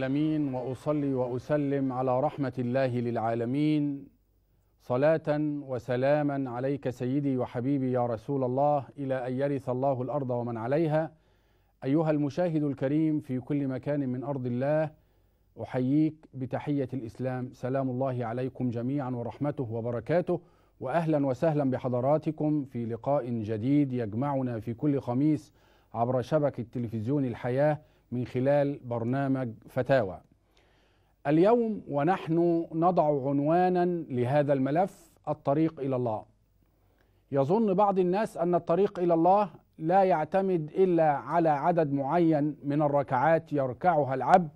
العالمين واصلي واسلم على رحمه الله للعالمين صلاه وسلاما عليك سيدي وحبيبي يا رسول الله الى ان يرث الله الارض ومن عليها ايها المشاهد الكريم في كل مكان من ارض الله احييك بتحيه الاسلام سلام الله عليكم جميعا ورحمته وبركاته واهلا وسهلا بحضراتكم في لقاء جديد يجمعنا في كل خميس عبر شبكه تلفزيون الحياه من خلال برنامج فتاوى. اليوم ونحن نضع عنوانا لهذا الملف الطريق الى الله. يظن بعض الناس ان الطريق الى الله لا يعتمد الا على عدد معين من الركعات يركعها العبد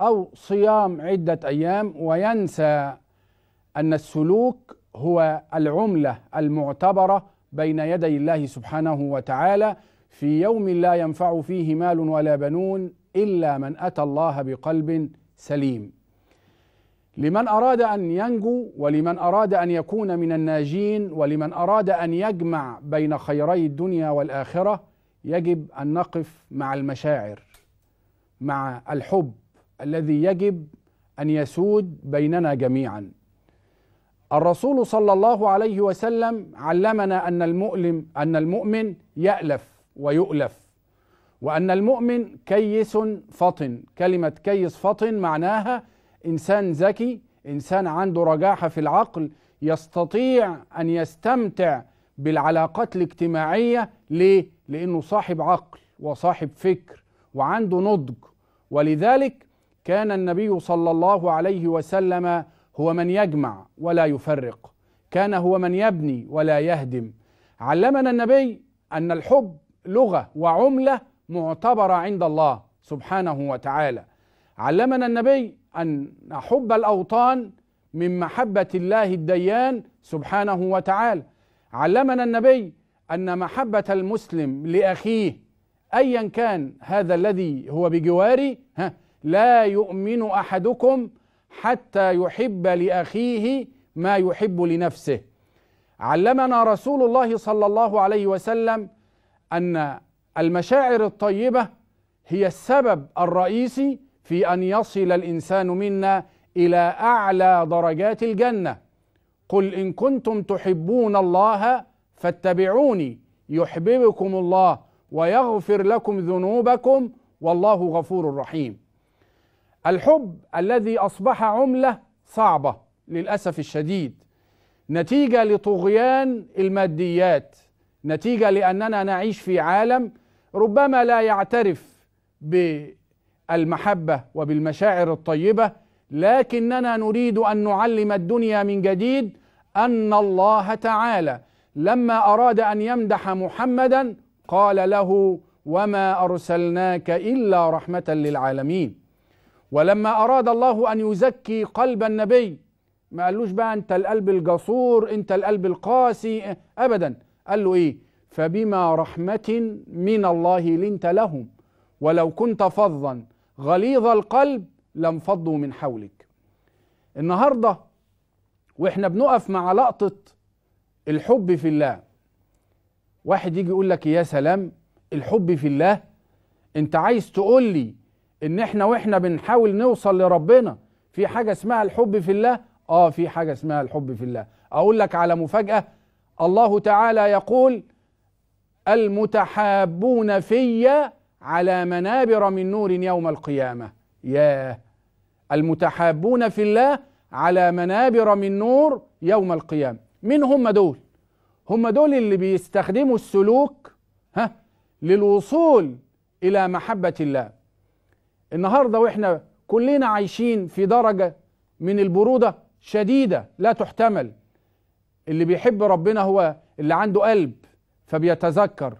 او صيام عده ايام وينسى ان السلوك هو العمله المعتبره بين يدي الله سبحانه وتعالى في يوم لا ينفع فيه مال ولا بنون الا من اتى الله بقلب سليم لمن اراد ان ينجو ولمن اراد ان يكون من الناجين ولمن اراد ان يجمع بين خيري الدنيا والاخره يجب ان نقف مع المشاعر مع الحب الذي يجب ان يسود بيننا جميعا الرسول صلى الله عليه وسلم علمنا ان المؤلم ان المؤمن يالف ويؤلف وأن المؤمن كيس فطن كلمة كيس فطن معناها إنسان ذكي إنسان عنده رجاحة في العقل يستطيع أن يستمتع بالعلاقات الاجتماعية ليه؟ لأنه صاحب عقل وصاحب فكر وعنده نضج ولذلك كان النبي صلى الله عليه وسلم هو من يجمع ولا يفرق كان هو من يبني ولا يهدم علمنا النبي أن الحب لغه وعمله معتبره عند الله سبحانه وتعالى علمنا النبي ان نحب الاوطان من محبه الله الديان سبحانه وتعالى علمنا النبي ان محبه المسلم لاخيه ايا كان هذا الذي هو بجواري ها لا يؤمن احدكم حتى يحب لاخيه ما يحب لنفسه علمنا رسول الله صلى الله عليه وسلم ان المشاعر الطيبه هي السبب الرئيسي في ان يصل الانسان منا الى اعلى درجات الجنه قل ان كنتم تحبون الله فاتبعوني يحببكم الله ويغفر لكم ذنوبكم والله غفور رحيم الحب الذي اصبح عمله صعبه للاسف الشديد نتيجه لطغيان الماديات نتيجه لاننا نعيش في عالم ربما لا يعترف بالمحبه وبالمشاعر الطيبه لكننا نريد ان نعلم الدنيا من جديد ان الله تعالى لما اراد ان يمدح محمدا قال له وما ارسلناك الا رحمه للعالمين ولما اراد الله ان يزكي قلب النبي ما قالوش بقى انت القلب الجسور انت القلب القاسي ابدا قال له ايه فبما رحمة من الله لنت لهم ولو كنت فظا غليظ القلب لانفضوا من حولك النهارده واحنا بنقف مع لقطة الحب في الله واحد يجي يقول لك يا سلام الحب في الله انت عايز تقول لي ان احنا واحنا بنحاول نوصل لربنا في حاجة اسمها الحب في الله اه في حاجة اسمها الحب في الله اقول لك على مفاجأة الله تعالى يقول المتحابون في على منابر من نور يوم القيامة يا المتحابون في الله على منابر من نور يوم القيامة من هم دول هم دول اللي بيستخدموا السلوك ها للوصول إلى محبة الله النهاردة وإحنا كلنا عايشين في درجة من البرودة شديدة لا تحتمل اللي بيحب ربنا هو اللي عنده قلب فبيتذكر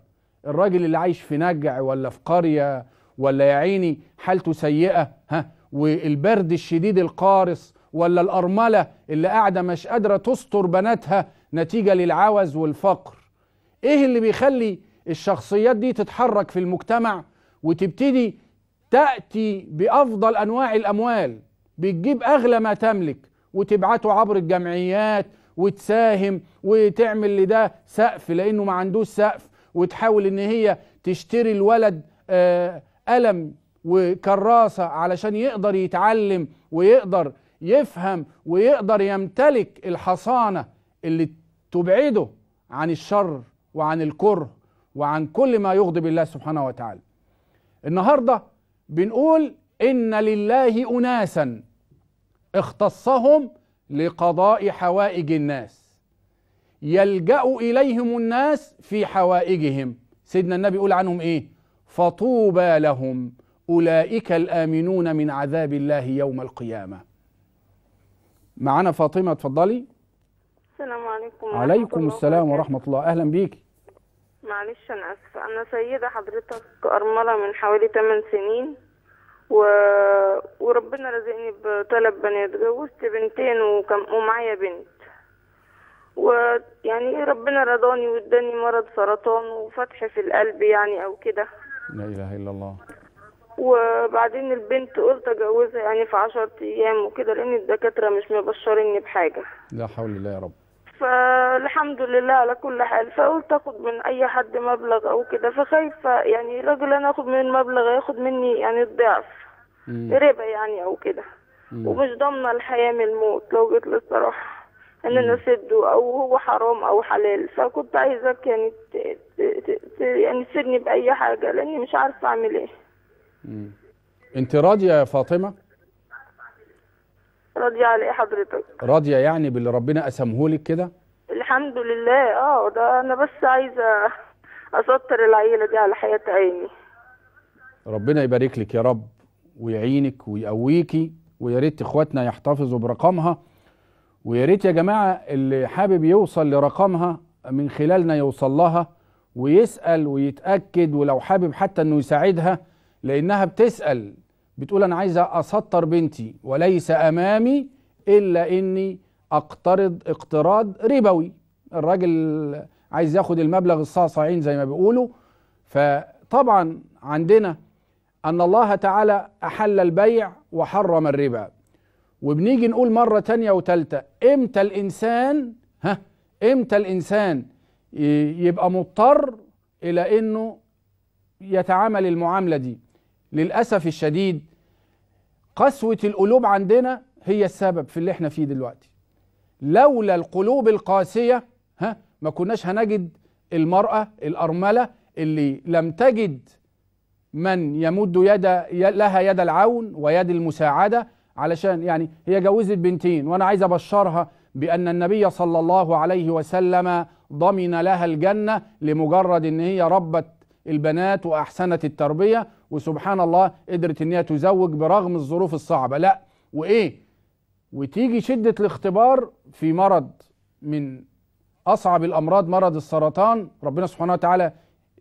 الراجل اللي عايش في نجع ولا في قرية ولا يا عيني حالته سيئة ها والبرد الشديد القارص ولا الأرملة اللي قاعدة مش قادرة تستر بناتها نتيجة للعوز والفقر ايه اللي بيخلي الشخصيات دي تتحرك في المجتمع وتبتدي تأتي بأفضل أنواع الأموال بتجيب أغلى ما تملك وتبعته عبر الجمعيات وتساهم وتعمل لده سقف لانه ما عندوش سقف وتحاول ان هي تشتري الولد آه، قلم وكراسه علشان يقدر يتعلم ويقدر يفهم ويقدر يمتلك الحصانه اللي تبعده عن الشر وعن الكره وعن كل ما يغضب الله سبحانه وتعالى. النهارده بنقول ان لله اناسا اختصهم لقضاء حوائج الناس يلجأ إليهم الناس في حوائجهم سيدنا النبي يقول عنهم إيه فطوبى لهم أولئك الآمنون من عذاب الله يوم القيامة معنا فاطمة اتفضلي السلام عليكم ورحمة عليكم الله السلام ورحمة الله أهلا بيك معلش أنا أسفة أنا سيدة حضرتك أرملة من حوالي 8 سنين و... وربنا رزقني بطلب بنات جوزت بنتين وكم... ومعايا بنت ويعني إيه ربنا رضاني واداني مرض سرطان وفتح في القلب يعني او كده لا اله الا الله وبعدين البنت قلت اجوزها يعني في 10 ايام وكده لان الدكاتره مش مبشريني بحاجه لا حول الله يا رب فالحمد لله على كل حال فقلت اخد من اي حد مبلغ او كده فخايفه يعني راجل انا اخد من مبلغ ياخد مني يعني الضعف ربا يعني او كده ومش ضامنه الحياه من الموت لو جيت للصراحه ان انا اسده او هو حرام او حلال فكنت عايزك يعني ت... ت... ت... يعني تسيبني باي حاجه لاني مش عارفه اعمل ايه انت راضيه يا فاطمه راضيه على ايه حضرتك راضيه يعني باللي ربنا قسمه لك كده الحمد لله اه ده انا بس عايزه اسطر العيله دي على حياه عيني ربنا يبارك لك يا رب ويعينك ويقويكي ويا ريت اخواتنا يحتفظوا برقمها ويا ريت يا جماعه اللي حابب يوصل لرقمها من خلالنا يوصل لها ويسال ويتاكد ولو حابب حتى انه يساعدها لانها بتسال بتقول انا عايزه اسطر بنتي وليس امامي الا اني اقترض اقتراض ربوي الراجل عايز ياخد المبلغ الصاصعين زي ما بيقولوا فطبعا عندنا ان الله تعالى احل البيع وحرم الربا وبنيجي نقول مره تانية وتالتة امتى الانسان ها امتى الانسان يبقى مضطر الى انه يتعامل المعامله دي للأسف الشديد قسوة القلوب عندنا هي السبب في اللي احنا فيه دلوقتي لولا القلوب القاسية ها ما كناش هنجد المرأة الأرملة اللي لم تجد من يمد يد لها يد العون ويد المساعدة علشان يعني هي جوزت بنتين وأنا عايز أبشرها بأن النبي صلى الله عليه وسلم ضمن لها الجنة لمجرد أن هي ربت البنات وأحسنت التربية وسبحان الله قدرت ان هي تزوج برغم الظروف الصعبه لا وايه وتيجي شده الاختبار في مرض من اصعب الامراض مرض السرطان ربنا سبحانه وتعالى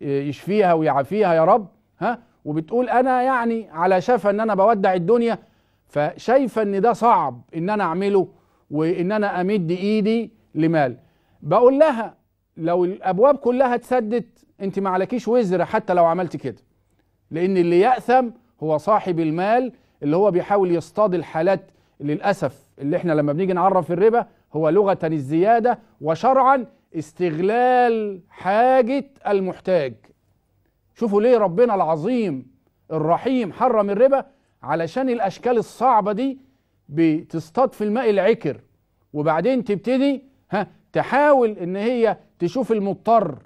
آه، يشفيها ويعافيها يا رب ها وبتقول انا يعني على شفا ان انا بودع الدنيا فشايفه ان ده صعب ان انا اعمله وان انا امد ايدي لمال بقول لها لو الابواب كلها اتسدت انت ما عليكيش وزر حتى لو عملت كده لأن اللي يأثم هو صاحب المال اللي هو بيحاول يصطاد الحالات للأسف اللي احنا لما بنيجي نعرف الربا هو لغة الزيادة وشرعا استغلال حاجة المحتاج شوفوا ليه ربنا العظيم الرحيم حرم الربا علشان الأشكال الصعبة دي بتصطاد في الماء العكر وبعدين تبتدي ها تحاول ان هي تشوف المضطر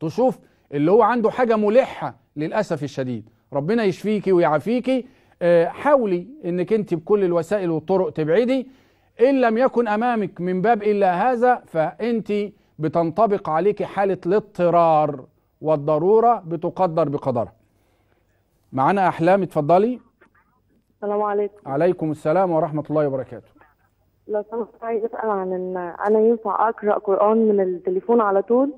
تشوف اللي هو عنده حاجة ملحة للأسف الشديد ربنا يشفيكي ويعافيكي آه، حاولي انك انت بكل الوسائل والطرق تبعدي ان لم يكن امامك من باب الا هذا فانت بتنطبق عليك حاله الاضطرار والضروره بتقدر بقدرها معانا احلام اتفضلي السلام عليكم عليكم السلام ورحمه الله وبركاته لو سمحت عايز اسال عن ان انا ينفع اقرا قران من التليفون على طول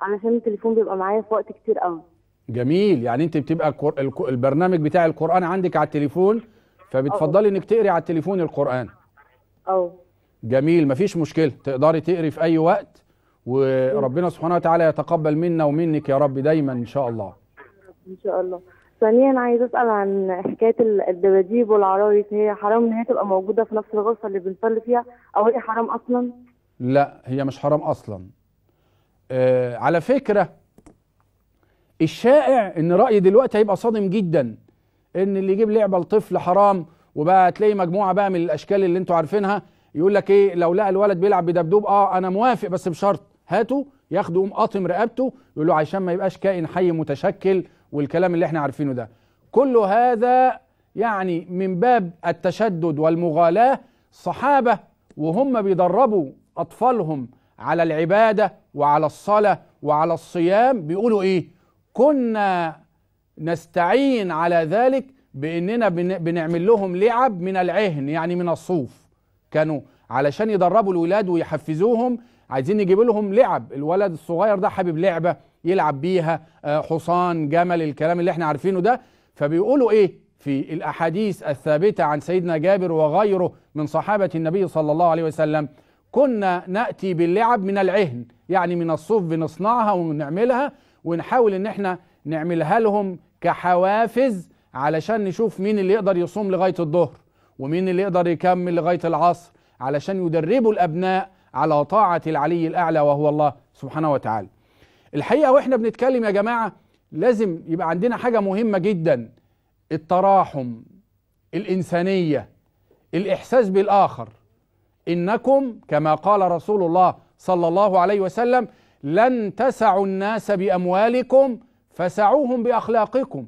علشان التليفون بيبقى معايا في وقت كتير قوي جميل يعني انت بتبقى البرنامج بتاع القران عندك على التليفون فبتفضلي انك تقري على التليفون القران اه جميل مفيش مشكله تقدري تقري في اي وقت وربنا سبحانه وتعالى يتقبل منا ومنك يا رب دايما ان شاء الله ان شاء الله ثانيا عايز اسال عن حكايه الدباديب والعرايس هي حرام ان هي تبقى موجوده في نفس الغرفه اللي بنصلي فيها او هي حرام اصلا لا هي مش حرام اصلا آه على فكره الشائع ان رأي دلوقتي هيبقى صادم جدا ان اللي يجيب لعبه لطفل حرام وبقى تلاقي مجموعه بقى من الاشكال اللي انتوا عارفينها يقول لك ايه لو لقى الولد بيلعب بدبدوب اه انا موافق بس بشرط هاته ياخده يقوم قاطم رقبته يقول له عشان ما يبقاش كائن حي متشكل والكلام اللي احنا عارفينه ده كل هذا يعني من باب التشدد والمغالاه صحابه وهم بيدربوا اطفالهم على العباده وعلى الصلاه وعلى الصيام بيقولوا ايه كنا نستعين على ذلك باننا بنعمل لهم لعب من العهن يعني من الصوف كانوا علشان يدربوا الولاد ويحفزوهم عايزين نجيب لهم لعب الولد الصغير ده حابب لعبه يلعب بيها آه، حصان جمل الكلام اللي احنا عارفينه ده فبيقولوا ايه في الاحاديث الثابته عن سيدنا جابر وغيره من صحابه النبي صلى الله عليه وسلم كنا ناتي باللعب من العهن يعني من الصوف بنصنعها ونعملها ونحاول ان احنا نعملها لهم كحوافز علشان نشوف مين اللي يقدر يصوم لغايه الظهر ومين اللي يقدر يكمل لغايه العصر علشان يدربوا الابناء على طاعه العلي الاعلى وهو الله سبحانه وتعالى. الحقيقه واحنا بنتكلم يا جماعه لازم يبقى عندنا حاجه مهمه جدا التراحم الانسانيه الاحساس بالاخر انكم كما قال رسول الله صلى الله عليه وسلم لن تسعوا الناس باموالكم فسعوهم باخلاقكم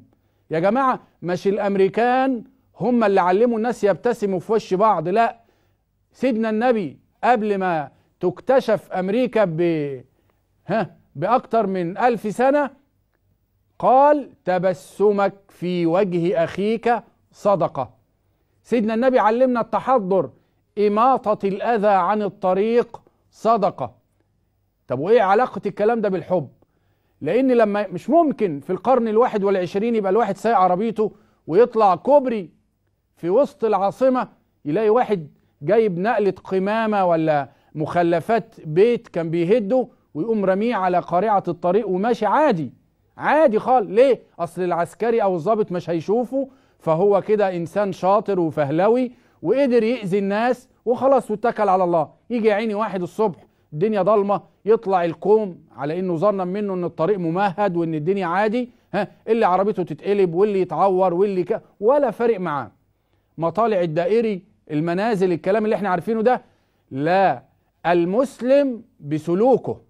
يا جماعه مش الامريكان هم اللي علموا الناس يبتسموا في وش بعض لا سيدنا النبي قبل ما تكتشف امريكا ب ها باكتر من الف سنه قال تبسمك في وجه اخيك صدقه سيدنا النبي علمنا التحضر اماطه الاذى عن الطريق صدقه طب وايه علاقه الكلام ده بالحب لان لما مش ممكن في القرن الواحد والعشرين يبقى الواحد سايق عربيته ويطلع كوبري في وسط العاصمه يلاقي واحد جايب نقله قمامه ولا مخلفات بيت كان بيهده ويقوم رميه على قارعه الطريق وماشي عادي عادي خالص ليه اصل العسكري او الضابط مش هيشوفه فهو كده انسان شاطر وفهلوي وقدر يأذي الناس وخلاص واتكل على الله يجي يا عيني واحد الصبح الدنيا ضلمه يطلع الكوم على انه ظنا منه ان الطريق ممهد وان الدنيا عادي ها اللي عربيته تتقلب واللي يتعور واللي ك... ولا فارق معاه مطالع الدائري المنازل الكلام اللي احنا عارفينه ده لا المسلم بسلوكه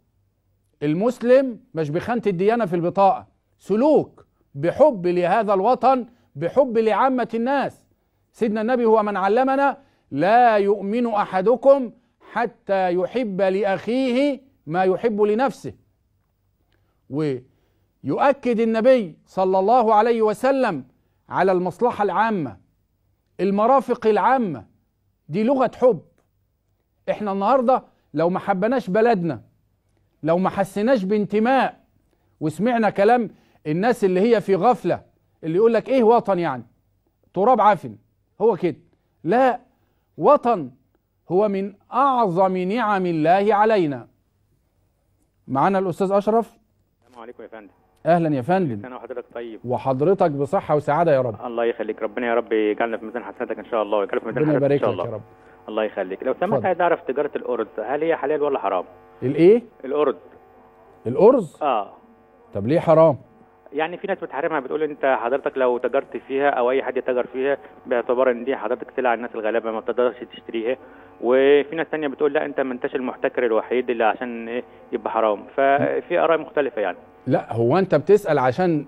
المسلم مش بخانه الديانه في البطاقه سلوك بحب لهذا الوطن بحب لعامه الناس سيدنا النبي هو من علمنا لا يؤمن احدكم حتى يحب لاخيه ما يحب لنفسه ويؤكد النبي صلى الله عليه وسلم على المصلحه العامه المرافق العامه دي لغه حب احنا النهارده لو ما حبناش بلدنا لو ما حسيناش بانتماء وسمعنا كلام الناس اللي هي في غفله اللي يقول لك ايه وطن يعني تراب عفن هو كده لا وطن هو من أعظم نعم الله علينا معنا الأستاذ أشرف السلام عليكم يا فندم اهلا يا فندم انا وحضرتك طيب وحضرتك بصحه وسعاده يا رب الله يخليك ربنا يا رب يجعلنا في ميزان حسناتك ان شاء الله ويجعلنا في ميزان حسناتك ان شاء الله يا رب الله يخليك لو سمحت عايز اعرف تجاره الارز هل هي حلال ولا حرام الايه الارز الارز اه طب ليه حرام يعني في ناس بتحرمها بتقول انت حضرتك لو تجرت فيها او اي حد يتجر فيها باعتبار ان دي حضرتك سلع الناس الغلابه ما بتقدرش تشتريها وفي ناس ثانيه بتقول لا انت ما انتش المحتكر الوحيد اللي عشان ايه يبقى حرام ففي اراء مختلفه يعني لا هو انت بتسال عشان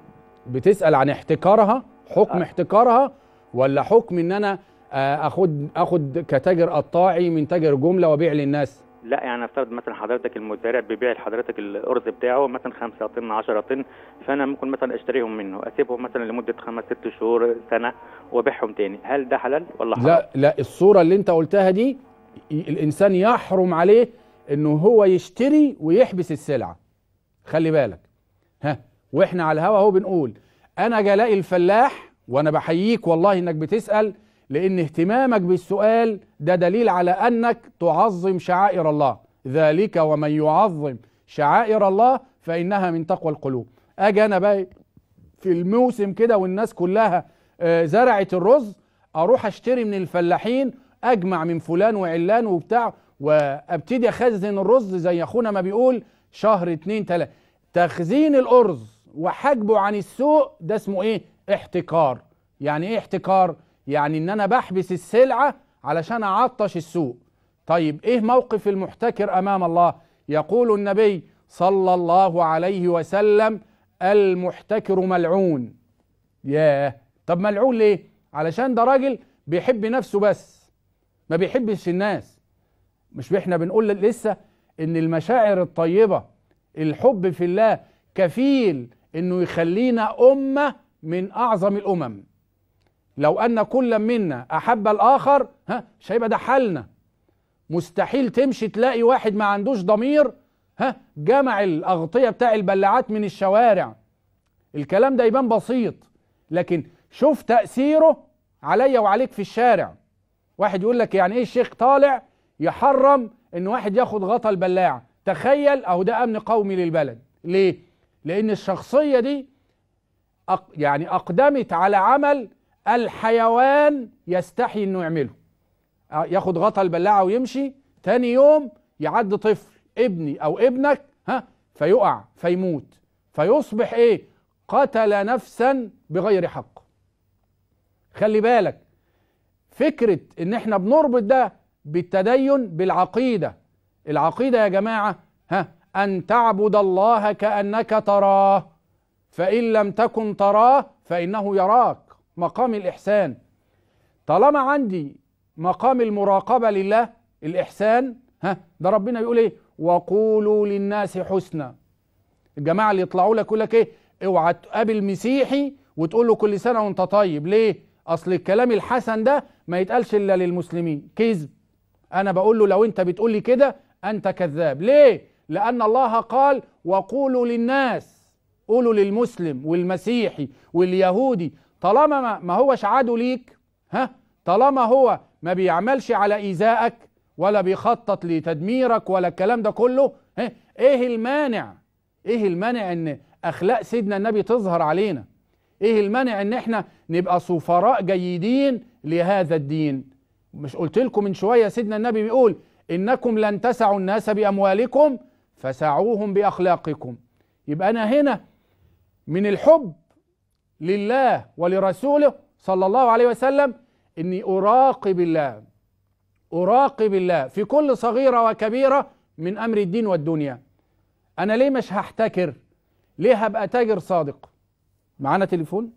بتسال عن احتكارها حكم آه. احتكارها ولا حكم ان انا آه، اخد اخد كتاجر قطاعي من تاجر جمله وابيع للناس لا يعني افترض مثلا حضرتك المزارع بيبيع لحضرتك الارز بتاعه مثلا 5 طن 10 طن فانا ممكن مثلا اشتريهم منه اسيبهم مثلا لمده خمس ست شهور سنه وابيعهم تاني هل ده حلال ولا حرام؟ لا لا الصوره اللي انت قلتها دي الانسان يحرم عليه انه هو يشتري ويحبس السلعه خلي بالك ها واحنا على الهوا اهو بنقول انا جلاء الفلاح وانا بحييك والله انك بتسال لان اهتمامك بالسؤال ده دليل على انك تعظم شعائر الله ذلك ومن يعظم شعائر الله فانها من تقوى القلوب اجي انا بقى في الموسم كده والناس كلها آه، زرعت الرز اروح اشتري من الفلاحين اجمع من فلان وعلان وبتاع وابتدي اخزن الرز زي اخونا ما بيقول شهر اتنين تلاتة تخزين الارز وحجبه عن السوق ده اسمه ايه احتكار يعني ايه احتكار يعني ان انا بحبس السلعه علشان اعطش السوق طيب ايه موقف المحتكر امام الله يقول النبي صلى الله عليه وسلم المحتكر ملعون ياه طب ملعون ليه علشان ده راجل بيحب نفسه بس ما بيحبش الناس مش احنا بنقول لسه ان المشاعر الطيبه الحب في الله كفيل انه يخلينا امه من اعظم الامم لو ان كل منا احب الاخر ها مش هيبقى ده حالنا مستحيل تمشي تلاقي واحد ما عندوش ضمير ها جمع الاغطيه بتاع البلاعات من الشوارع الكلام ده يبان بسيط لكن شوف تاثيره عليا وعليك في الشارع واحد يقول لك يعني ايه الشيخ طالع يحرم ان واحد ياخد غطا البلاعه تخيل اهو ده امن قومي للبلد ليه لان الشخصيه دي أق يعني اقدمت على عمل الحيوان يستحي انه يعمله آه، ياخد غطا البلاعه ويمشي تاني يوم يعد طفل ابني او ابنك ها فيقع فيموت فيصبح ايه قتل نفسا بغير حق خلي بالك فكرة ان احنا بنربط ده بالتدين بالعقيدة العقيدة يا جماعة ها أن تعبد الله كأنك تراه فإن لم تكن تراه فإنه يراك مقام الإحسان طالما عندي مقام المراقبة لله الإحسان ها ده ربنا يقول إيه وقولوا للناس حسنا الجماعة اللي يطلعوا لك يقول لك إيه اوعى تقابل مسيحي وتقول له كل سنة وأنت طيب ليه اصل الكلام الحسن ده ما يتقالش الا للمسلمين كذب انا بقول له لو انت بتقول لي كده انت كذاب ليه لان الله قال وقولوا للناس قولوا للمسلم والمسيحي واليهودي طالما ما, هوش عدو ليك ها طالما هو ما بيعملش على ايذائك ولا بيخطط لتدميرك ولا الكلام ده كله ها ايه المانع ايه المانع ان اخلاق سيدنا النبي تظهر علينا ايه المانع ان احنا نبقى سفراء جيدين لهذا الدين مش قلت لكم من شويه سيدنا النبي بيقول انكم لن تسعوا الناس باموالكم فسعوهم باخلاقكم يبقى انا هنا من الحب لله ولرسوله صلى الله عليه وسلم اني اراقب الله اراقب الله في كل صغيره وكبيره من امر الدين والدنيا انا ليه مش هحتكر ليه هبقى تاجر صادق معانا تليفون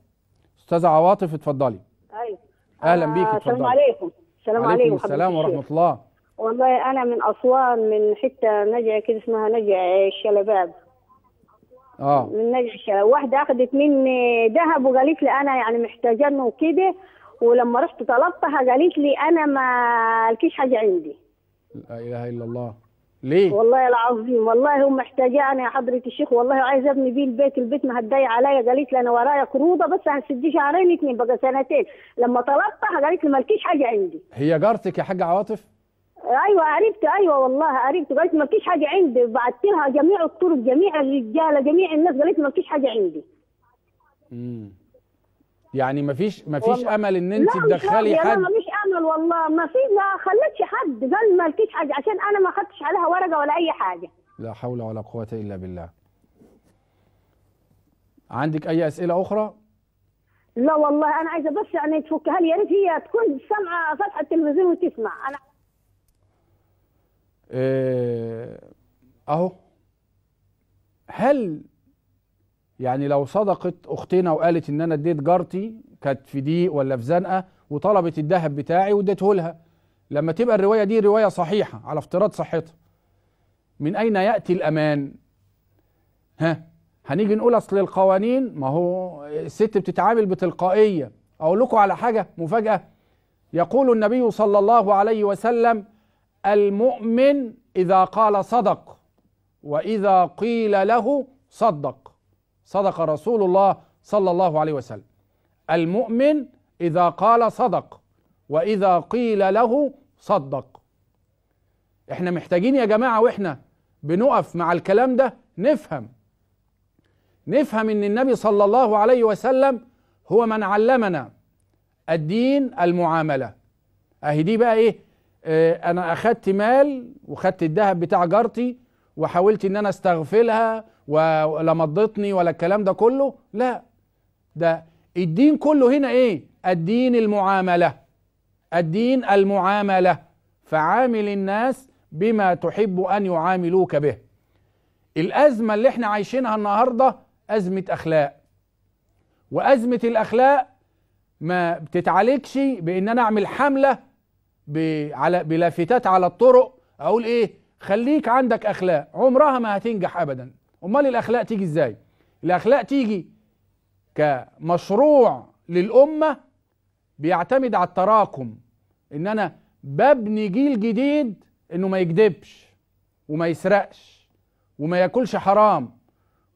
استاذه عواطف اتفضلي ايوه اهلا بيك آه، اتفضلي السلام عليكم السلام عليكم, عليكم السلام ورحمه الله والله انا من اسوان من حته نجع كده اسمها نجع الشلباب اه من نجع الشلباب واحده اخذت مني ذهب وقالت لي انا يعني محتاجانه وكده ولما رحت طلبتها قالت لي انا ما لكيش حاجه عندي لا اله الا الله ليه؟ والله العظيم والله هم محتاجاني يا حضرة الشيخ والله عايز ابني بيه البيت البيت مهدي عليا قالت لي انا ورايا قروضه بس هسدي شهرين اثنين بقى سنتين لما طلبتها قالت لي مالكيش حاجه عندي هي جارتك يا حاجه عواطف؟ ايوه عرفت ايوه والله عرفت قالت مالكيش حاجه عندي بعت لها جميع الطرق جميع الرجاله جميع الناس قالت مالكيش حاجه عندي. امم يعني مفيش مفيش والله. امل ان انت تدخلي حد لا مفيش امل والله ما في ما خلتش حد قال ما لكيش حاجه عشان انا ما خدتش عليها ورقه ولا اي حاجه لا حول ولا قوه الا بالله عندك اي اسئله اخرى لا والله انا عايزه بس يعني تفكها لي يا ريت هي تكون سامعه فتحه التلفزيون وتسمع انا إيه اهو هل يعني لو صدقت اختنا وقالت ان انا اديت جارتي كانت في ضيق ولا في زنقه وطلبت الذهب بتاعي واديته لها لما تبقى الروايه دي روايه صحيحه على افتراض صحتها من اين ياتي الامان ها هنيجي نقول اصل القوانين ما هو الست بتتعامل بتلقائيه اقول لكم على حاجه مفاجاه يقول النبي صلى الله عليه وسلم المؤمن اذا قال صدق واذا قيل له صدق صدق رسول الله صلى الله عليه وسلم المؤمن اذا قال صدق واذا قيل له صدق احنا محتاجين يا جماعه واحنا بنقف مع الكلام ده نفهم نفهم ان النبي صلى الله عليه وسلم هو من علمنا الدين المعامله اهي دي بقى ايه اه انا اخدت مال وخدت الذهب بتاع جارتي وحاولت ان انا استغفلها ولا مضتني ولا الكلام ده كله لا ده الدين كله هنا ايه الدين المعامله الدين المعامله فعامل الناس بما تحب ان يعاملوك به الازمه اللي احنا عايشينها النهارده ازمه اخلاق وازمه الاخلاق ما بتتعالجش بان انا اعمل حمله على بلافتات على الطرق اقول ايه خليك عندك اخلاق عمرها ما هتنجح ابدا امال الاخلاق تيجي ازاي الاخلاق تيجي كمشروع للامه بيعتمد على التراكم ان انا ببني جيل جديد انه ما يكذبش وما يسرقش وما ياكلش حرام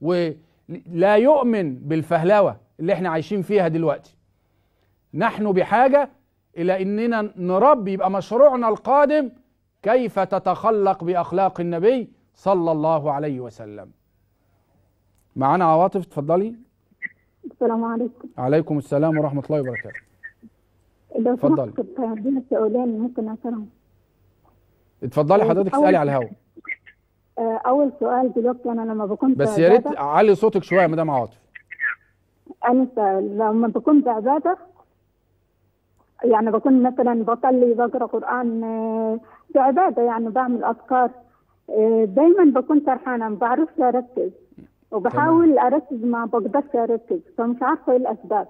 ولا يؤمن بالفهلوه اللي احنا عايشين فيها دلوقتي نحن بحاجه الى اننا نربي يبقى مشروعنا القادم كيف تتخلق باخلاق النبي صلى الله عليه وسلم معانا عواطف اتفضلي السلام عليكم عليكم السلام ورحمه الله وبركاته اتفضلي عندنا سؤالين ممكن اسالهم اتفضلي حضرتك اسالي على الهوا آه، اول سؤال دلوقتي انا لما بكون بس يا ريت علي صوتك شويه مدام عاطف انا لما بكون بعباده يعني بكون مثلا بصلي بقرا قران بعباده آه، يعني بعمل اذكار آه، دايما بكون سرحانه ما بعرفش اركز وبحاول طبعا. اركز ما بقدرش اركز فمش عارفه ايه الاسباب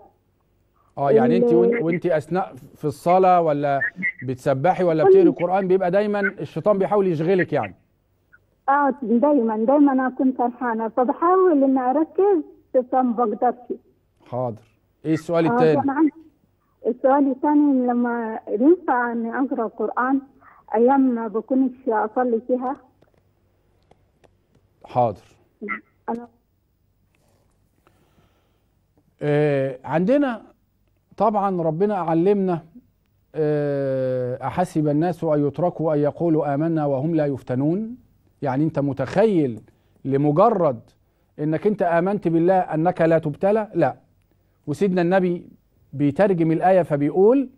اه يعني انت وانت اثناء في الصلاه ولا بتسبحي ولا بتقري القران بيبقى دايما الشيطان بيحاول يشغلك يعني اه دايما دايما اكون سرحانه فبحاول اني اركز بس ما بقدرش حاضر ايه السؤال الثاني؟ آه السؤال الثاني لما ينفع اني اقرا القران ايام ما بكونش اصلي فيها حاضر نعم. أنا... آه عندنا طبعا ربنا علمنا آه احسب الناس ان يتركوا ان يقولوا امنا وهم لا يفتنون يعني انت متخيل لمجرد انك انت امنت بالله انك لا تبتلى لا وسيدنا النبي بيترجم الآية فبيقول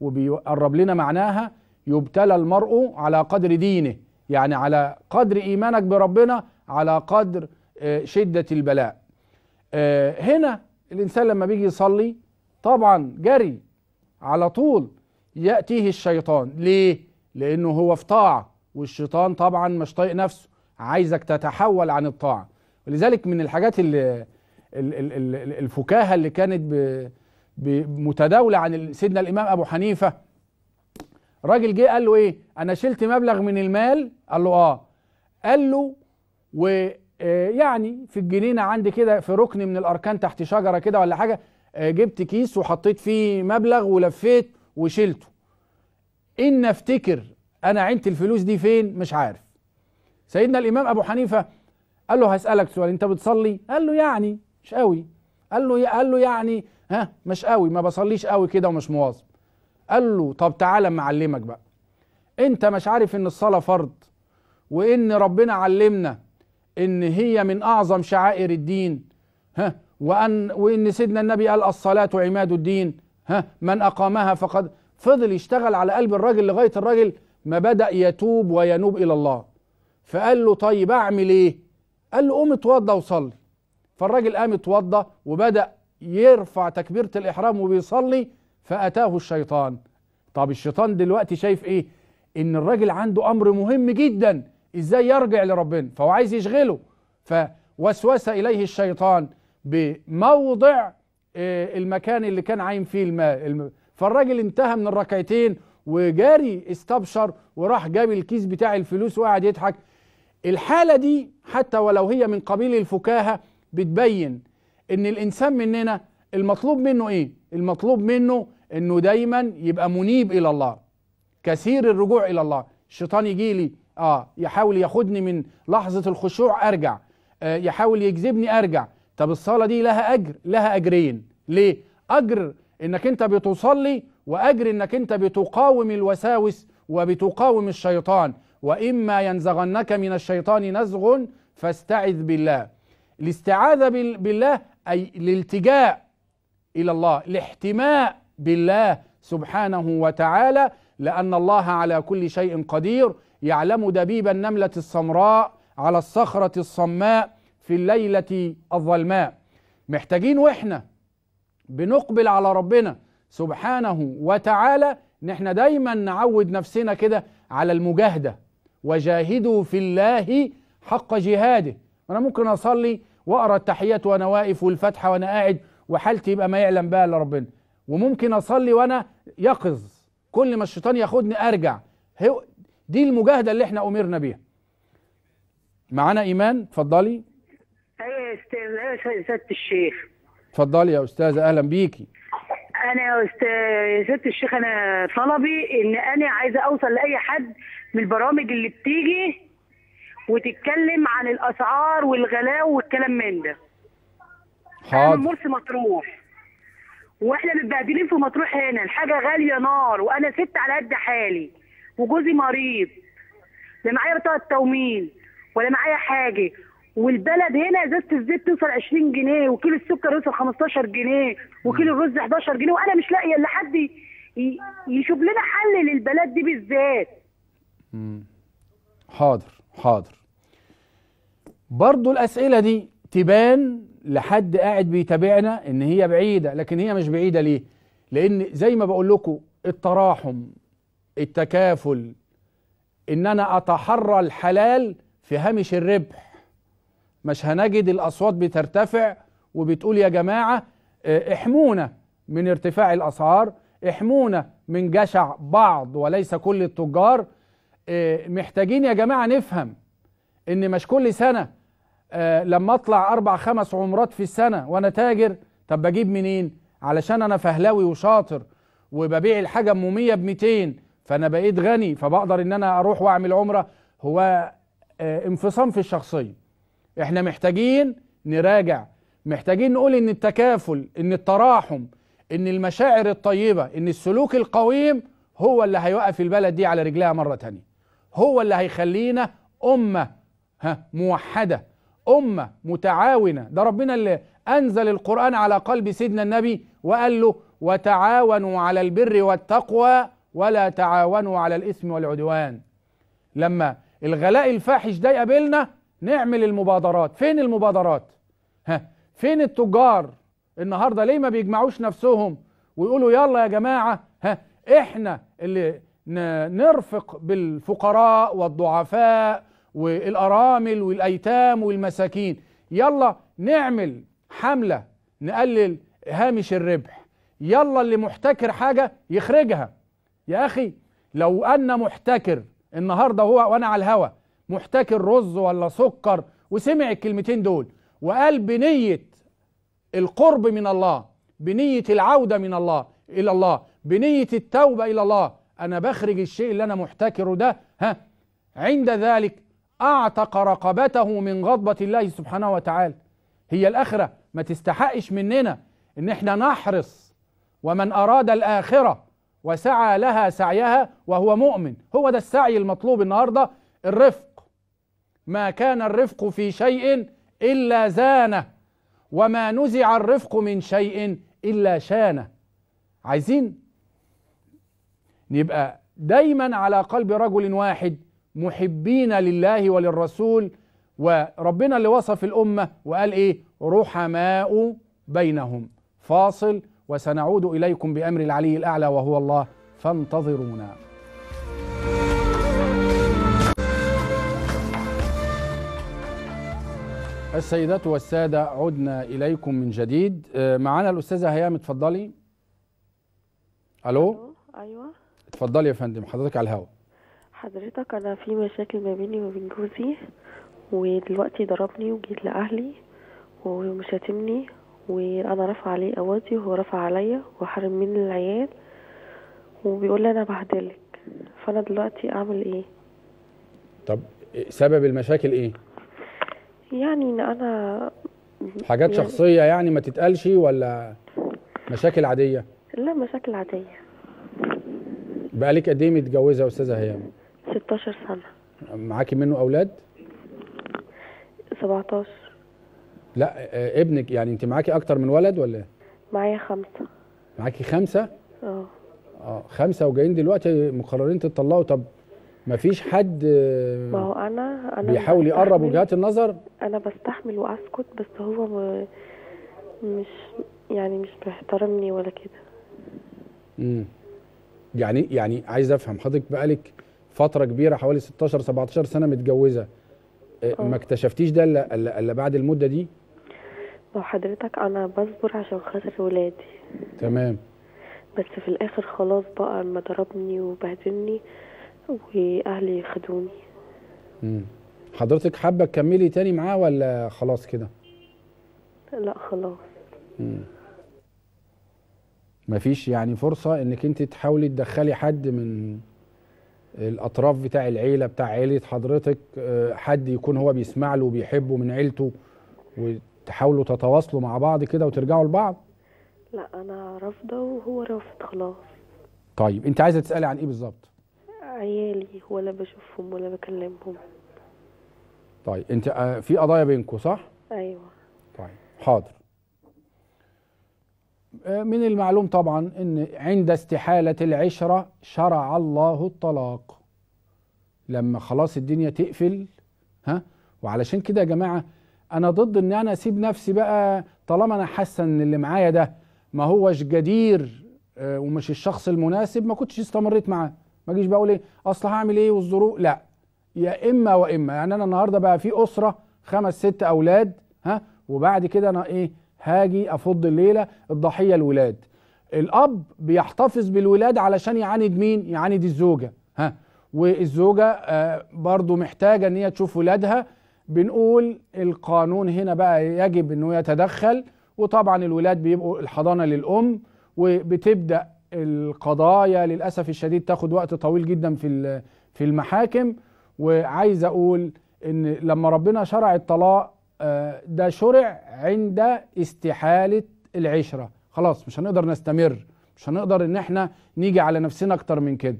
وبيقرب لنا معناها يبتلى المرء على قدر دينه يعني على قدر إيمانك بربنا على قدر آه، شدة البلاء آه، هنا الإنسان لما بيجي يصلي طبعا جري على طول يأتيه الشيطان ليه؟ لأنه هو في طاعة والشيطان طبعا مش طايق نفسه عايزك تتحول عن الطاعة ولذلك من الحاجات اللي الفكاهة اللي كانت متداوله عن سيدنا الامام ابو حنيفه راجل جه قال له ايه انا شلت مبلغ من المال قال له اه قال له ويعني آه، في الجنينه عندي كده في ركن من الاركان تحت شجره كده ولا حاجه آه، جبت كيس وحطيت فيه مبلغ ولفيت وشلته ان افتكر انا عينت الفلوس دي فين مش عارف سيدنا الامام ابو حنيفه قال له هسالك سؤال انت بتصلي قال له يعني مش قوي قال له قال له يعني ها مش قوي ما بصليش قوي كده ومش مواظب قال له طب تعالى اما اعلمك بقى انت مش عارف ان الصلاه فرض وان ربنا علمنا ان هي من اعظم شعائر الدين ها وان وان سيدنا النبي قال الصلاه عماد الدين ها من اقامها فقد فضل يشتغل على قلب الراجل لغايه الراجل ما بدا يتوب وينوب الى الله فقال له طيب اعمل ايه قال له قوم اتوضى وصلي فالراجل قام اتوضى وبدا يرفع تكبيرة الإحرام وبيصلي فأتاه الشيطان طب الشيطان دلوقتي شايف إيه إن الراجل عنده أمر مهم جدا إزاي يرجع لربنا فهو عايز يشغله فوسوس إليه الشيطان بموضع آه، المكان اللي كان عايم فيه الماء فالراجل انتهى من الركعتين وجاري استبشر وراح جاب الكيس بتاع الفلوس وقعد يضحك الحالة دي حتى ولو هي من قبيل الفكاهة بتبين ان الانسان مننا المطلوب منه ايه المطلوب منه انه دايما يبقى منيب الى الله كثير الرجوع الى الله الشيطان يجي لي اه يحاول ياخدني من لحظه الخشوع ارجع آه يحاول يجذبني ارجع طب الصلاه دي لها اجر لها اجرين ليه اجر انك انت بتصلي واجر انك انت بتقاوم الوساوس وبتقاوم الشيطان واما ينزغنك من الشيطان نزغ فاستعذ بالله الاستعاذة بالله أي الالتجاء إلى الله الاحتماء بالله سبحانه وتعالى لأن الله على كل شيء قدير يعلم دبيب النملة السمراء على الصخرة الصماء في الليلة الظلماء محتاجين وإحنا بنقبل على ربنا سبحانه وتعالى ان احنا دايما نعود نفسنا كده على المجاهده وجاهدوا في الله حق جهاده انا ممكن اصلي واقرا التحيات وانا واقف والفاتحه وانا قاعد وحالتي يبقى ما يعلم بها الا ربنا وممكن اصلي وانا يقظ كل ما الشيطان ياخدني ارجع دي المجاهده اللي احنا امرنا بيها معانا ايمان اتفضلي ايوه يا استاذ أيوة سياده الشيخ اتفضلي يا استاذه اهلا بيكي انا يا استاذ يا سياده الشيخ انا طلبي ان انا عايزه اوصل لاي حد من البرامج اللي بتيجي وتتكلم عن الاسعار والغلاء والكلام من ده حاضر انا مرسي مطروح واحنا متبهدلين في مطروح هنا الحاجه غاليه نار وانا ست على قد حالي وجوزي مريض لا معايا بطاقه تومين ولا معايا حاجه والبلد هنا ازازه الزيت توصل 20 جنيه وكيلو السكر يوصل 15 جنيه وكيلو الرز 11 جنيه وانا مش لاقيه الا حد يشوف لنا حل للبلد دي بالذات. امم حاضر. حاضر برضو الأسئلة دي تبان لحد قاعد بيتابعنا إن هي بعيدة لكن هي مش بعيدة ليه؟ لأن زي ما بقول لكم التراحم التكافل إن أنا أتحرى الحلال في هامش الربح مش هنجد الأصوات بترتفع وبتقول يا جماعة آه، احمونا من ارتفاع الأسعار احمونا من جشع بعض وليس كل التجار آه، محتاجين يا جماعه نفهم ان مش كل سنه آه، لما اطلع اربع خمس عمرات في السنه وانا تاجر طب بجيب منين علشان انا فهلاوي وشاطر وببيع الحاجه ام 100 ب 200 فانا بقيت غني فبقدر ان انا اروح واعمل عمره هو آه، انفصام في الشخصيه احنا محتاجين نراجع محتاجين نقول ان التكافل ان التراحم ان المشاعر الطيبه ان السلوك القويم هو اللي هيوقف البلد دي على رجلها مره تانيه هو اللي هيخلينا أمة ها موحدة أمة متعاونة ده ربنا اللي أنزل القرآن على قلب سيدنا النبي وقال له وتعاونوا على البر والتقوى ولا تعاونوا على الإثم والعدوان لما الغلاء الفاحش ده يقابلنا نعمل المبادرات فين المبادرات ها فين التجار النهارده ليه ما بيجمعوش نفسهم ويقولوا يلا يا جماعه ها احنا اللي نرفق بالفقراء والضعفاء والارامل والايتام والمساكين يلا نعمل حمله نقلل هامش الربح يلا اللي محتكر حاجه يخرجها يا اخي لو ان محتكر النهارده هو وانا على الهوا محتكر رز ولا سكر وسمع الكلمتين دول وقال بنيه القرب من الله بنيه العوده من الله الى الله بنيه التوبه الى الله أنا بخرج الشيء اللي أنا محتكره ده ها عند ذلك أعتق رقبته من غضبة الله سبحانه وتعالى هي الآخرة ما تستحقش مننا إن إحنا نحرص ومن أراد الآخرة وسعى لها سعيها وهو مؤمن هو ده السعي المطلوب النهاردة الرفق ما كان الرفق في شيء إلا زانه وما نزع الرفق من شيء إلا شانه عايزين يبقى دايما على قلب رجل واحد محبين لله وللرسول وربنا اللي وصف الأمة وقال إيه رحماء بينهم فاصل وسنعود إليكم بأمر العلي الأعلى وهو الله فانتظرونا السيدات والسادة عدنا إليكم من جديد آه، معنا الأستاذة هيام اتفضلي ألو أيوة اتفضلي يا فندم حضرتك على الهوا حضرتك انا في مشاكل ما بيني وبين جوزي ودلوقتي ضربني وجيت لاهلي ومشاتمني وانا رافعه عليه قواضي وهو رافع عليا وحرم مني العيال وبيقول لي انا بهدلك فانا دلوقتي اعمل ايه طب سبب المشاكل ايه يعني ان انا حاجات يعني شخصيه يعني ما تتقالش ولا مشاكل عاديه لا مشاكل عاديه بقالك قد ايه متجوزه يا استاذه هيام 16 سنه معاكي منه اولاد 17 لا ابنك يعني انت معاكي اكتر من ولد ولا ايه معايا خمسه معاكي خمسه اه اه خمسه وجايين دلوقتي مقررين تطلقوا طب ما فيش حد آه، ما هو انا انا بيحاول يقرب وجهات النظر انا بستحمل واسكت بس هو م... مش يعني مش بيحترمني ولا كده امم يعني يعني عايز افهم حضرتك بقالك فتره كبيره حوالي 16 17 سنه متجوزه أوه. اه. ما اكتشفتيش ده الا الا بعد المده دي لو حضرتك انا بصبر عشان خاطر ولادي تمام بس في الاخر خلاص بقى اما ضربني وبهدلني واهلي خدوني امم حضرتك حابه تكملي تاني معاه ولا خلاص كده لا خلاص امم مفيش يعني فرصه انك انت تحاولي تدخلي حد من الاطراف بتاع العيله بتاع عيله حضرتك آه، حد يكون هو بيسمع له وبيحبه من عيلته وتحاولوا تتواصلوا مع بعض كده وترجعوا لبعض لا انا رافضه وهو رافض خلاص طيب انت عايزه تسالي عن ايه بالظبط عيالي ولا بشوفهم ولا بكلمهم طيب انت آه، في قضايا بينكم صح ايوه طيب حاضر آه، من المعلوم طبعا ان عند استحاله العشره شرع الله الطلاق لما خلاص الدنيا تقفل ها وعلشان كده يا جماعه انا ضد ان انا اسيب نفسي بقى طالما انا حاسه ان اللي معايا ده ما هوش جدير آه، ومش الشخص المناسب ما كنتش استمريت معاه ما اجيش بقول ايه اصل هعمل ايه والظروف لا يا اما واما يعني انا النهارده بقى في اسره خمس ست اولاد ها وبعد كده انا ايه هاجي افض الليله الضحيه الولاد الاب بيحتفظ بالولاد علشان يعاند مين يعاند الزوجه ها والزوجه آه، برضو محتاجه ان هي تشوف ولادها بنقول القانون هنا بقى يجب انه يتدخل وطبعا الولاد بيبقوا الحضانه للام وبتبدا القضايا للاسف الشديد تاخد وقت طويل جدا في في المحاكم وعايز اقول ان لما ربنا شرع الطلاق آه، ده شرع عند استحالة العشرة خلاص مش هنقدر نستمر مش هنقدر ان احنا نيجي على نفسنا اكتر من كده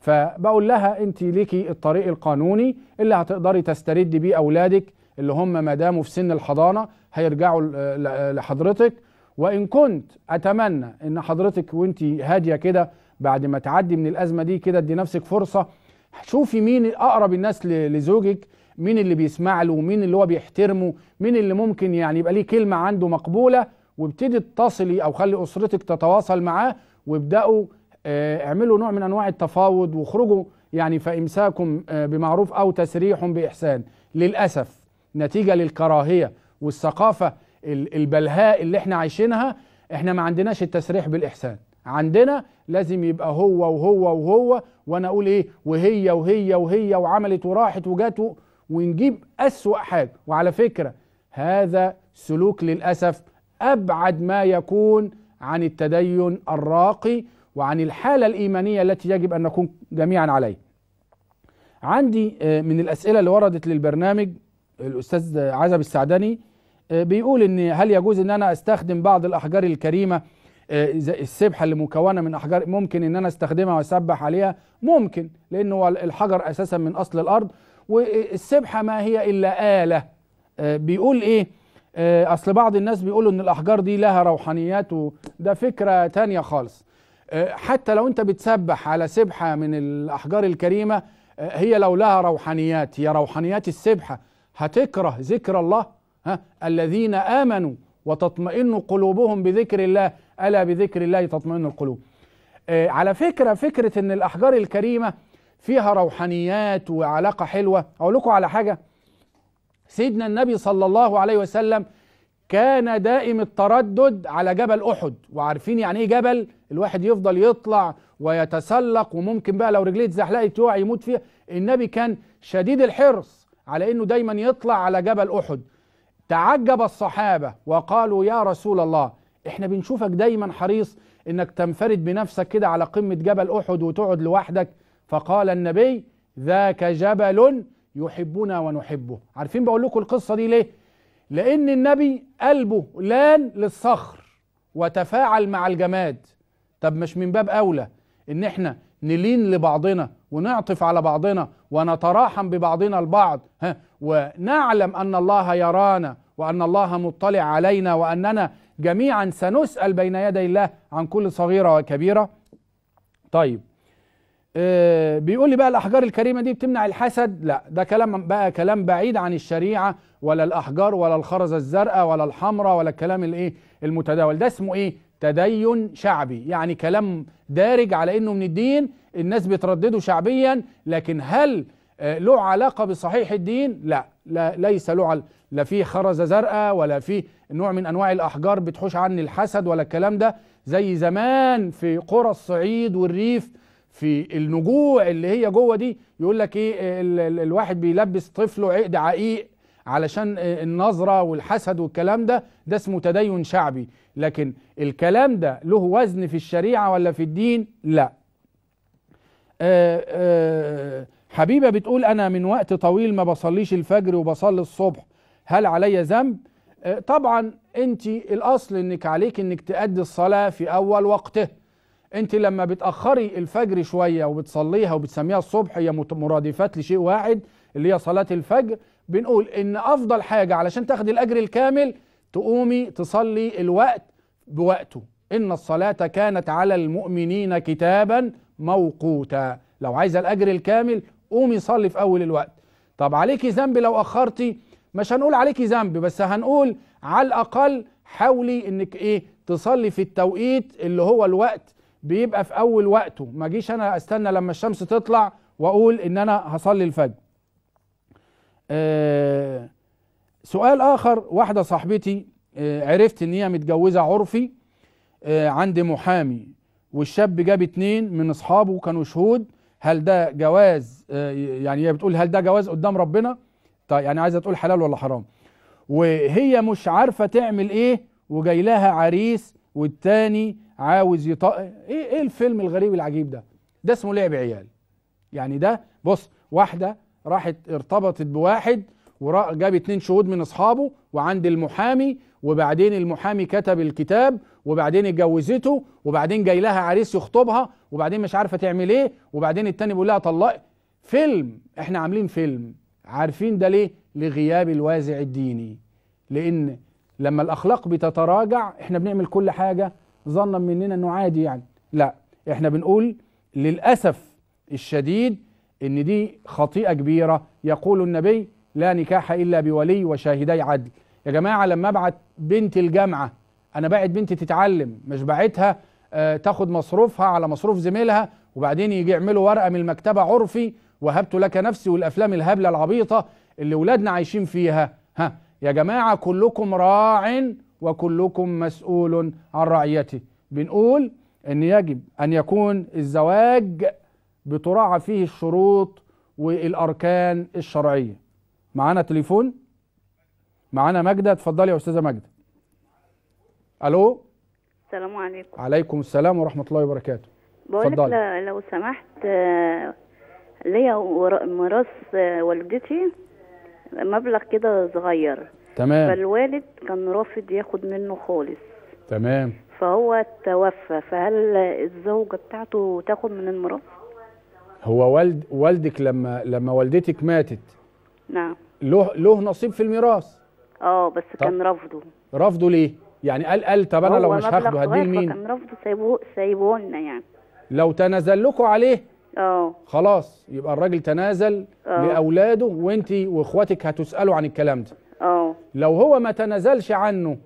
فبقول لها انت ليكي الطريق القانوني اللي هتقدري تستردي بيه اولادك اللي هم ما داموا في سن الحضانه هيرجعوا لحضرتك وان كنت اتمنى ان حضرتك وانت هاديه كده بعد ما تعدي من الازمه دي كده ادي نفسك فرصه شوفي مين اقرب الناس لزوجك مين اللي بيسمع له مين اللي هو بيحترمه مين اللي ممكن يعني يبقى ليه كلمه عنده مقبوله وابتدي اتصلي او خلي اسرتك تتواصل معاه وابداوا آه، اعملوا نوع من انواع التفاوض واخرجوا يعني فامساكم آه، بمعروف او تسريح باحسان للاسف نتيجه للكراهيه والثقافه البلهاء اللي احنا عايشينها احنا ما عندناش التسريح بالاحسان عندنا لازم يبقى هو وهو وهو وانا اقول ايه وهي وهي وهي وعملت وراحت وجات ونجيب أسوأ حاجة وعلى فكرة هذا سلوك للأسف أبعد ما يكون عن التدين الراقي وعن الحالة الإيمانية التي يجب أن نكون جميعا عليه عندي آه، من الأسئلة اللي وردت للبرنامج الأستاذ عزب السعدني آه، بيقول ان هل يجوز ان انا استخدم بعض الاحجار الكريمه آه، السبحه اللي مكونه من احجار ممكن ان انا استخدمها واسبح عليها ممكن لانه الحجر اساسا من اصل الارض والسبحة ما هي إلا آلة آه، بيقول إيه آه، أصل بعض الناس بيقولوا إن الأحجار دي لها روحانيات وده فكرة تانية خالص آه، حتى لو أنت بتسبح على سبحة من الأحجار الكريمة هي لو لها روحانيات هي روحانيات السبحة هتكره ذكر الله ها الذين آمنوا وتطمئن قلوبهم بذكر الله ألا بذكر الله تطمئن القلوب على فكرة فكرة أن الأحجار الكريمة فيها روحانيات وعلاقة حلوة أقول لكم على حاجة سيدنا النبي صلى الله عليه وسلم كان دائم التردد على جبل أحد وعارفين يعني إيه جبل الواحد يفضل يطلع ويتسلق وممكن بقى لو رجليه اتزحلقت يقع يموت فيها النبي كان شديد الحرص على انه دايما يطلع على جبل احد تعجب الصحابه وقالوا يا رسول الله احنا بنشوفك دايما حريص انك تنفرد بنفسك كده على قمه جبل احد وتقعد لوحدك فقال النبي ذاك جبل يحبنا ونحبه عارفين بقول لكم القصة دي ليه لأن النبي قلبه لان للصخر وتفاعل مع الجماد طب مش من باب أولى إن إحنا نلين لبعضنا ونعطف على بعضنا ونتراحم ببعضنا البعض ها ونعلم أن الله يرانا وأن الله مطلع علينا وأننا جميعا سنسأل بين يدي الله عن كل صغيرة وكبيرة طيب آه، بيقول لي بقى الاحجار الكريمه دي بتمنع الحسد لا ده كلام بقى كلام بعيد عن الشريعه ولا الاحجار ولا الخرزه الزرقاء ولا الحمراء ولا الكلام الايه المتداول ده اسمه ايه تدين شعبي يعني كلام دارج على انه من الدين الناس بتردده شعبيا لكن هل آه، له علاقه بصحيح الدين لا, لا ليس له لا في خرزه زرقاء ولا في نوع من انواع الاحجار بتحوش عن الحسد ولا الكلام ده زي زمان في قرى الصعيد والريف في النجوع اللي هي جوه دي يقول لك ايه ال ال الواحد بيلبس طفله عقد عقيق علشان آه، النظره والحسد والكلام ده ده اسمه تدين شعبي لكن الكلام ده له وزن في الشريعه ولا في الدين لا آآ آه، آآ آه، حبيبه بتقول انا من وقت طويل ما بصليش الفجر وبصلي الصبح هل علي ذنب طبعا انت الاصل انك عليك انك تأدي الصلاه في اول وقته انت لما بتاخري الفجر شويه وبتصليها وبتسميها الصبح هي مرادفات لشيء واحد اللي هي صلاه الفجر بنقول ان افضل حاجه علشان تاخدي الاجر الكامل تقومي تصلي الوقت بوقته ان الصلاه كانت على المؤمنين كتابا موقوتا لو عايزه الاجر الكامل قومي صلي في اول الوقت طب عليكي ذنب لو اخرتي مش هنقول عليكي ذنب بس هنقول على الاقل حاولي انك ايه تصلي في التوقيت اللي هو الوقت بيبقى في اول وقته ما جيش انا استنى لما الشمس تطلع واقول ان انا هصلي الفجر أه سؤال اخر واحده صاحبتي أه عرفت ان هي متجوزه عرفي أه عند محامي والشاب جاب اتنين من اصحابه كانوا شهود هل ده جواز آه، يعني هي بتقول هل ده جواز قدام ربنا طيب يعني عايزه تقول حلال ولا حرام وهي مش عارفه تعمل ايه وجاي لها عريس والتاني عاوز يط... ايه ايه الفيلم الغريب العجيب ده ده اسمه لعب عيال يعني ده بص واحده راحت ارتبطت بواحد وجاب اتنين شهود من اصحابه وعند المحامي وبعدين المحامي كتب الكتاب وبعدين اتجوزته وبعدين جاي لها عريس يخطبها وبعدين مش عارفه تعمل ايه وبعدين التاني بيقول لها طلقي فيلم احنا عاملين فيلم عارفين ده ليه لغياب الوازع الديني لان لما الاخلاق بتتراجع احنا بنعمل كل حاجه ظنا مننا انه عادي يعني لا احنا بنقول للاسف الشديد ان دي خطيئه كبيره يقول النبي لا نكاح الا بولي وشاهدي عدل يا جماعه لما ابعت بنت الجامعه انا باعت بنتي تتعلم مش باعتها آه، تاخد مصروفها على مصروف زميلها وبعدين يجي يعملوا ورقه من المكتبه عرفي وهبت لك نفسي والافلام الهبله العبيطه اللي ولادنا عايشين فيها ها يا جماعه كلكم راع وكلكم مسؤول عن رعيته بنقول ان يجب ان يكون الزواج بتراعى فيه الشروط والاركان الشرعيه معانا تليفون معانا ماجده اتفضلي يا استاذه ماجده الو السلام عليكم عليكم السلام ورحمه الله وبركاته لك لو سمحت آه، ليا ميراث آه، والدتي مبلغ كده صغير تمام فالوالد كان رافض ياخد منه خالص تمام فهو توفى فهل الزوجه بتاعته تاخد من المراه هو والد والدك لما لما والدتك ماتت نعم له له نصيب في الميراث اه بس كان رافضه رافضه ليه يعني قال قال طب انا لو مش هاخده هديه لمين كان رافضه سايبوه سايبوه لنا يعني لو تنازل لكم عليه اه خلاص يبقى الراجل تنازل أوه. لاولاده وانت واخواتك هتسالوا عن الكلام ده اه لو هو ما تنازلش عنه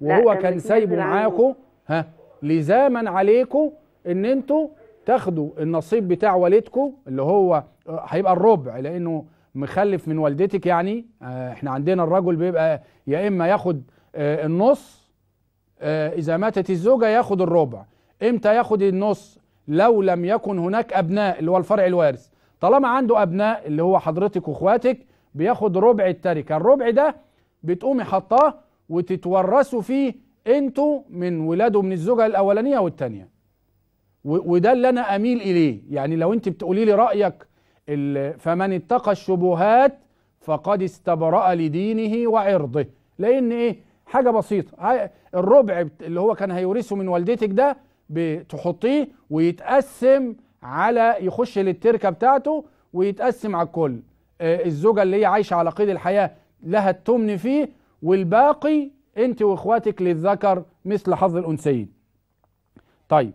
وهو كان سايبه معاكم ها لزاما عليكم ان انتوا تاخدوا النصيب بتاع والدكو اللي هو آه، هيبقى الربع لانه مخلف من والدتك يعني آه، احنا عندنا الرجل بيبقى يا اما ياخد آه، النص اذا ماتت الزوجه ياخد الربع امتى ياخد النص لو لم يكن هناك ابناء اللي هو الفرع الوارث طالما عنده ابناء اللي هو حضرتك واخواتك بياخد ربع التركه الربع ده بتقومي حطاه وتتورثوا فيه انتوا من ولاده من الزوجه الاولانيه والثانيه وده اللي انا اميل اليه يعني لو انت بتقولي لي رايك فمن اتقى الشبهات فقد استبرأ لدينه وعرضه لان ايه حاجه بسيطه الربع اللي هو كان هيورثه من والدتك ده بتحطيه ويتقسم على يخش للتركه بتاعته ويتقسم على الكل آه، الزوجة اللي هي عايشة على قيد الحياة لها التمن فيه والباقي انت واخواتك للذكر مثل حظ الانثيين طيب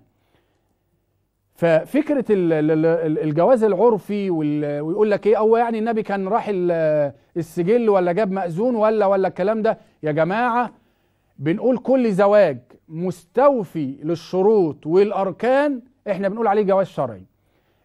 ففكرة الجواز العرفي ويقول لك ايه هو يعني النبي كان راح آه، السجل ولا جاب مأذون ولا ولا الكلام ده يا جماعة بنقول كل زواج مستوفي للشروط والأركان احنا بنقول عليه جواز شرعي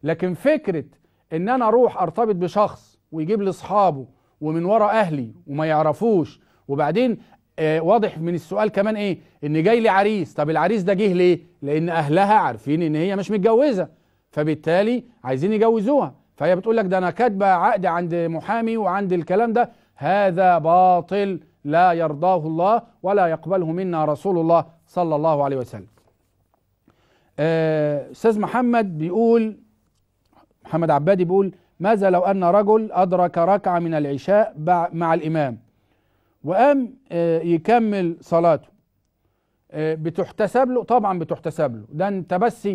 لكن فكرة ان انا اروح ارتبط بشخص ويجيب لي اصحابه ومن ورا اهلي وما يعرفوش وبعدين آه، واضح من السؤال كمان ايه ان جاي لي عريس طب العريس ده جه ليه لان اهلها عارفين ان هي مش متجوزه فبالتالي عايزين يجوزوها فهي بتقول لك ده انا كاتبه عقد عند محامي وعند الكلام ده هذا باطل لا يرضاه الله ولا يقبله منا رسول الله صلى الله عليه وسلم آه، استاذ محمد بيقول محمد عبادي بيقول ماذا لو أن رجل أدرك ركعة من العشاء مع الإمام وقام آه، يكمل صلاته آه، بتحتسب له طبعا بتحتسب له ده انت بس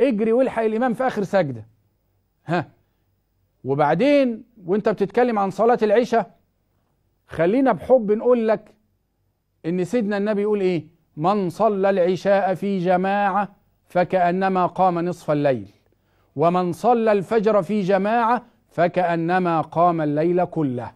اجري والحق الامام في اخر سجده ها وبعدين وانت بتتكلم عن صلاه العشاء خلينا بحب نقول لك ان سيدنا النبي يقول ايه من صلى العشاء في جماعه فكانما قام نصف الليل ومن صلى الفجر في جماعة فكأنما قام الليل كله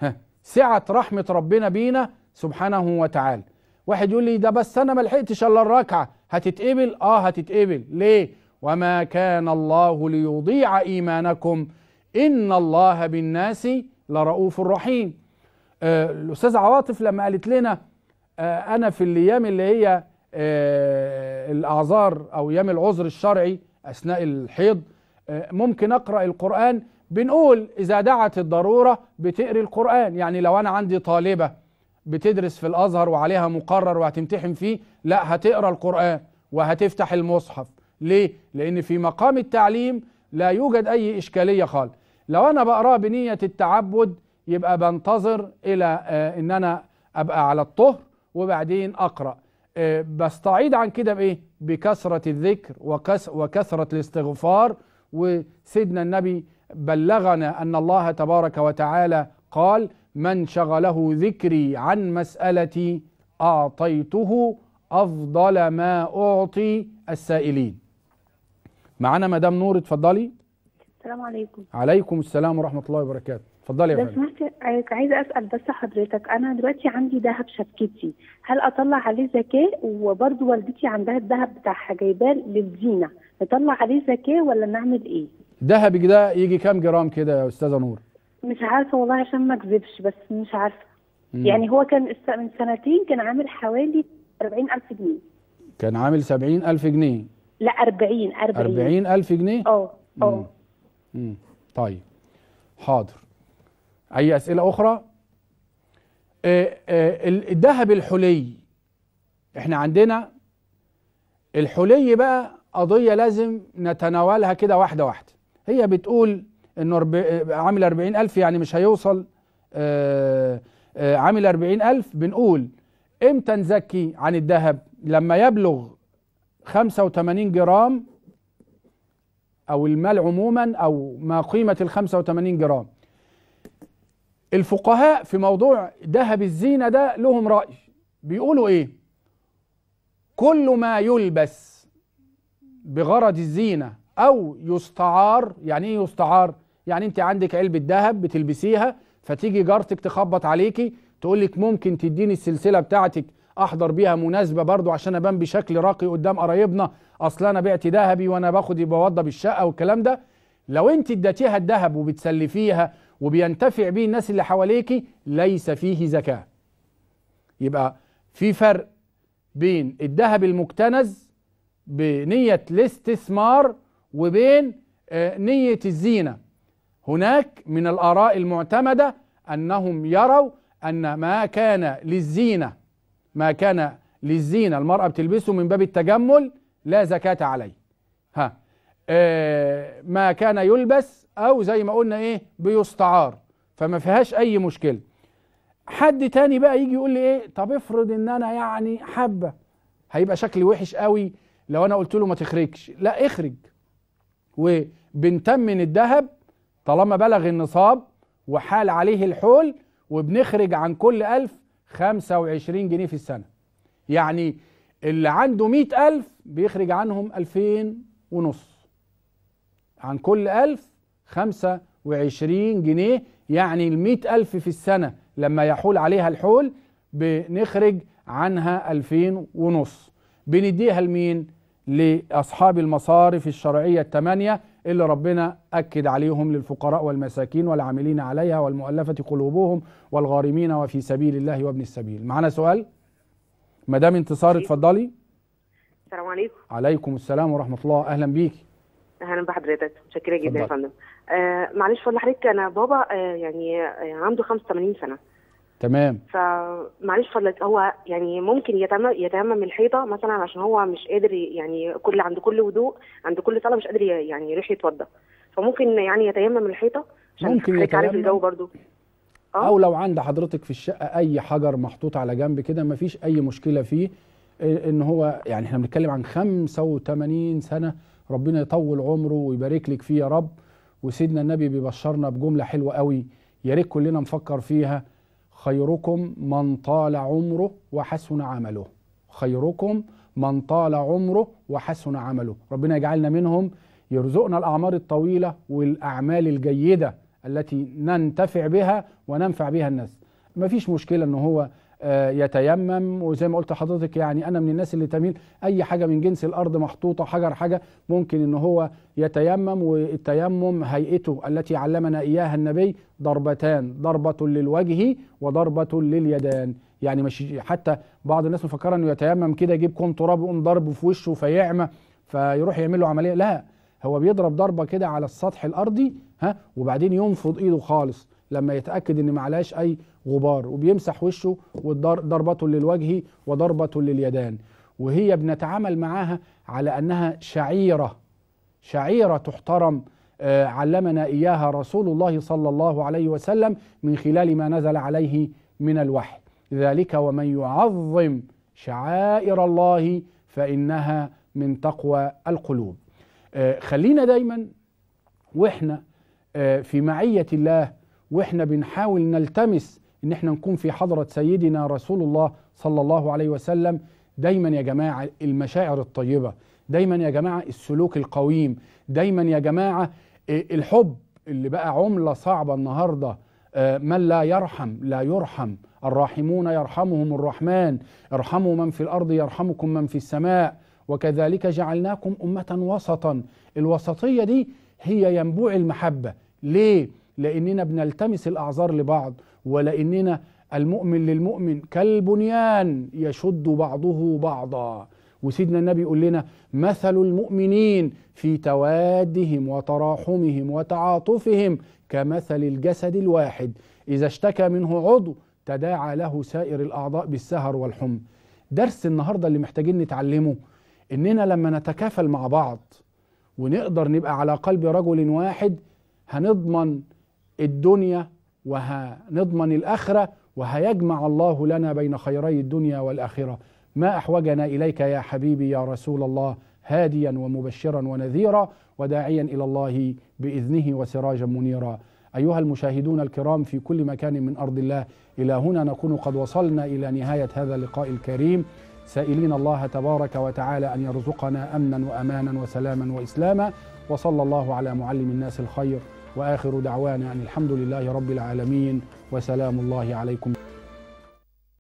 ها سعة رحمة ربنا بينا سبحانه وتعالى واحد يقول لي ده بس أنا ما لحقتش إلا الركعة هتتقبل آه هتتقبل ليه وما كان الله ليضيع إيمانكم إن الله بالناس لرؤوف رحيم آه الأستاذ عواطف لما قالت لنا آه أنا في الأيام اللي هي آه الأعذار أو أيام العذر الشرعي أثناء الحيض آه، ممكن أقرأ القرآن بنقول إذا دعت الضرورة بتقري القرآن يعني لو أنا عندي طالبة بتدرس في الأزهر وعليها مقرر وهتمتحن فيه لا هتقرأ القرآن وهتفتح المصحف ليه؟ لأن في مقام التعليم لا يوجد أي إشكالية خالص لو أنا بقرأ بنية التعبد يبقى بنتظر إلى آه، إن أنا أبقى على الطهر وبعدين أقرأ آه، بستعيد عن كده بايه بكثرة الذكر وكثرة الاستغفار وسيدنا النبي بلغنا أن الله تبارك وتعالى قال من شغله ذكري عن مسألتي أعطيته أفضل ما أعطي السائلين معانا مدام نور اتفضلي السلام عليكم عليكم السلام ورحمة الله وبركاته اتفضلي يا فندم عايزه اسال بس حضرتك انا دلوقتي عندي ذهب شبكتي هل اطلع عليه زكاه وبرضه والدتي عندها الذهب بتاعها جايباه للزينه نطلع عليه زكاه ولا نعمل ايه؟ دهبك ده يجي كام جرام كده يا استاذه نور؟ مش عارفه والله عشان ما اكذبش بس مش عارفه مم. يعني هو كان من سنتين كان عامل حوالي 40000 جنيه كان عامل 70000 جنيه لا 40 40 40000 جنيه؟ اه اه طيب حاضر اي اسئله اخرى آه، آه، الذهب الحلي احنا عندنا الحلي بقى قضيه لازم نتناولها كده واحده واحده هي بتقول انه آه، عامل 40000 يعني مش هيوصل عامل 40000 بنقول امتى نزكي عن الذهب لما يبلغ 85 جرام او المال عموما او ما قيمه ال 85 جرام الفقهاء في موضوع ذهب الزينة ده لهم رأي بيقولوا إيه كل ما يلبس بغرض الزينة أو يستعار يعني إيه يستعار يعني أنت عندك علبة ذهب بتلبسيها فتيجي جارتك تخبط عليكي تقول لك ممكن تديني السلسلة بتاعتك احضر بيها مناسبة برضو عشان ابان بشكل راقي قدام قرايبنا اصل انا بعت ذهبي وانا باخد بوضب الشقة والكلام ده لو انت اديتيها الذهب وبتسلفيها وبينتفع به الناس اللي حواليك ليس فيه زكاة يبقى في فرق بين الذهب المكتنز بنية الاستثمار وبين آه، نية الزينة هناك من الآراء المعتمدة أنهم يروا أن ما كان للزينة ما كان للزينة المرأة بتلبسه من باب التجمل لا زكاة عليه ها آه، ما كان يلبس او زي ما قلنا ايه بيستعار فما فيهاش اي مشكله حد تاني بقى يجي يقول لي ايه طب افرض ان انا يعني حبه هيبقى شكلي وحش قوي لو انا قلت له ما تخرجش لا اخرج وبنتمن الذهب طالما بلغ النصاب وحال عليه الحول وبنخرج عن كل ألف 25 جنيه في السنة يعني اللي عنده مئة ألف بيخرج عنهم 2000 ونص عن كل ألف 25 جنيه يعني ال ألف في السنة لما يحول عليها الحول بنخرج عنها 2000 ونص بنديها لمين؟ لأصحاب المصارف الشرعية الثمانية اللي ربنا أكد عليهم للفقراء والمساكين والعاملين عليها والمؤلفة قلوبهم والغارمين وفي سبيل الله وابن السبيل معنا سؤال مدام انتصار اتفضلي السلام عليكم عليكم السلام ورحمة الله أهلا بيك أهلا بحضرتك شكرا جدا يا فندم آه معلش فضل حضرتك انا بابا آه يعني آه عنده 85 سنه تمام فمعلش فضلك هو يعني ممكن يتمم يتمم الحيطه مثلا عشان هو مش قادر يعني كل عند كل وضوء عند كل صلاه مش قادر يعني يروح يتوضى فممكن يعني يتيمم الحيطه عشان ممكن يتيمم عارف الجو برضو أو, آه. او لو عند حضرتك في الشقه اي حجر محطوط على جنب كده ما فيش اي مشكله فيه آه، ان هو يعني احنا بنتكلم عن 85 سنه ربنا يطول عمره ويبارك لك فيه يا رب وسيدنا النبي بيبشرنا بجملة حلوة قوي يا ريت كلنا نفكر فيها خيركم من طال عمره وحسن عمله خيركم من طال عمره وحسن عمله ربنا يجعلنا منهم يرزقنا الأعمار الطويلة والأعمال الجيدة التي ننتفع بها وننفع بها الناس مفيش مشكلة ان هو آه، يتيمم وزي ما قلت لحضرتك يعني انا من الناس اللي تميل اي حاجه من جنس الارض محطوطه حجر حاجه ممكن ان هو يتيمم والتيمم هيئته التي علمنا اياها النبي ضربتان ضربه للوجه وضربه لليدان يعني مش حتى بعض الناس مفكره انه يتيمم كده يجيب كون تراب ويقوم ضربه في وشه فيعمى فيروح يعمل له عمليه لا هو بيضرب ضربه كده على السطح الارضي ها وبعدين ينفض ايده خالص لما يتاكد ان ما عليهاش اي غبار وبيمسح وشه وضربة للوجه وضربة لليدان وهي بنتعامل معاها على أنها شعيرة شعيرة تحترم آه، علمنا إياها رسول الله صلى الله عليه وسلم من خلال ما نزل عليه من الوحي ذلك ومن يعظم شعائر الله فإنها من تقوى القلوب آه، خلينا دايما وإحنا آه، في معية الله وإحنا بنحاول نلتمس ان احنا نكون في حضره سيدنا رسول الله صلى الله عليه وسلم دايما يا جماعه المشاعر الطيبه دايما يا جماعه السلوك القويم دايما يا جماعه الحب اللي بقى عمله صعبه النهارده آه، من لا يرحم لا يرحم الراحمون يرحمهم الرحمن ارحموا من في الارض يرحمكم من في السماء وكذلك جعلناكم امه وسطا الوسطيه دي هي ينبوع المحبه ليه لاننا بنلتمس الاعذار لبعض ولاننا المؤمن للمؤمن كالبنيان يشد بعضه بعضا وسيدنا النبي يقول لنا مثل المؤمنين في توادهم وتراحمهم وتعاطفهم كمثل الجسد الواحد اذا اشتكى منه عضو تداعى له سائر الاعضاء بالسهر والحمى درس النهارده اللي محتاجين نتعلمه اننا لما نتكافل مع بعض ونقدر نبقى على قلب رجل واحد هنضمن الدنيا وهنضمن الآخرة وهيجمع الله لنا بين خيري الدنيا والآخرة ما أحوجنا إليك يا حبيبي يا رسول الله هاديا ومبشرا ونذيرا وداعيا إلى الله بإذنه وسراجا منيرا أيها المشاهدون الكرام في كل مكان من أرض الله إلى هنا نكون قد وصلنا إلى نهاية هذا اللقاء الكريم سائلين الله تبارك وتعالى أن يرزقنا أمنا وأمانا وسلاما وإسلاما وصلى الله على معلم الناس الخير واخر دعوانا ان الحمد لله رب العالمين وسلام الله عليكم